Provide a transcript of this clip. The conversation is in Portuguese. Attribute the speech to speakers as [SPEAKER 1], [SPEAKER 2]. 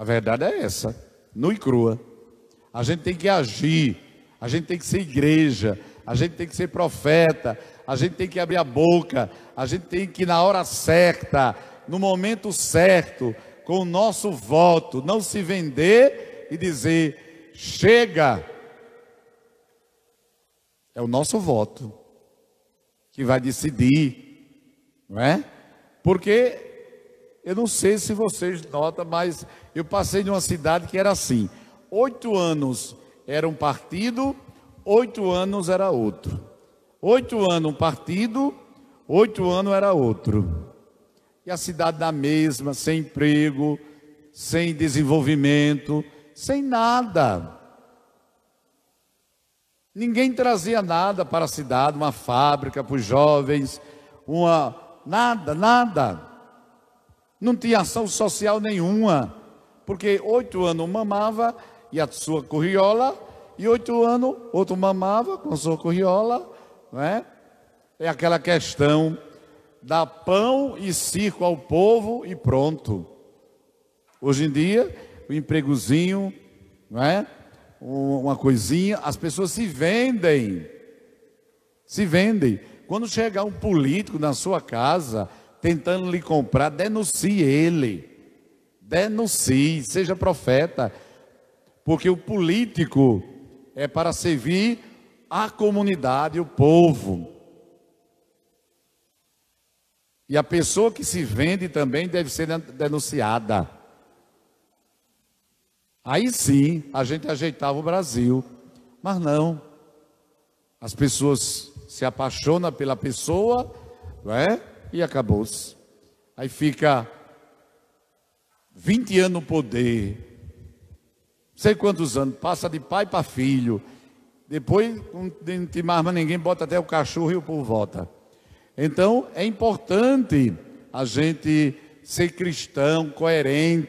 [SPEAKER 1] A verdade é essa, nu e crua. A gente tem que agir, a gente tem que ser igreja, a gente tem que ser profeta, a gente tem que abrir a boca, a gente tem que na hora certa, no momento certo, com o nosso voto, não se vender e dizer chega. É o nosso voto que vai decidir, não é? Porque eu não sei se vocês notam, mas eu passei de uma cidade que era assim: oito anos era um partido, oito anos era outro. Oito anos um partido, oito anos era outro. E a cidade na mesma, sem emprego, sem desenvolvimento, sem nada. Ninguém trazia nada para a cidade, uma fábrica para os jovens, uma nada, nada não tinha ação social nenhuma, porque oito anos mamava e a sua corriola, e oito anos outro mamava com a sua corriola, né? É aquela questão da pão e circo ao povo e pronto. Hoje em dia, o empregozinho, é? uma coisinha, as pessoas se vendem. Se vendem. Quando chegar um político na sua casa, tentando lhe comprar, denuncie ele. Denuncie, seja profeta. Porque o político é para servir a comunidade, o povo. E a pessoa que se vende também deve ser denunciada. Aí sim a gente ajeitava o Brasil. Mas não. As pessoas se apaixonam pela pessoa, não é? e acabou-se. Aí fica 20 anos no poder, sei quantos anos, passa de pai para filho. Depois, não tem mais ninguém, bota até o cachorro e o povo vota. Então, é importante a gente ser cristão, coerente.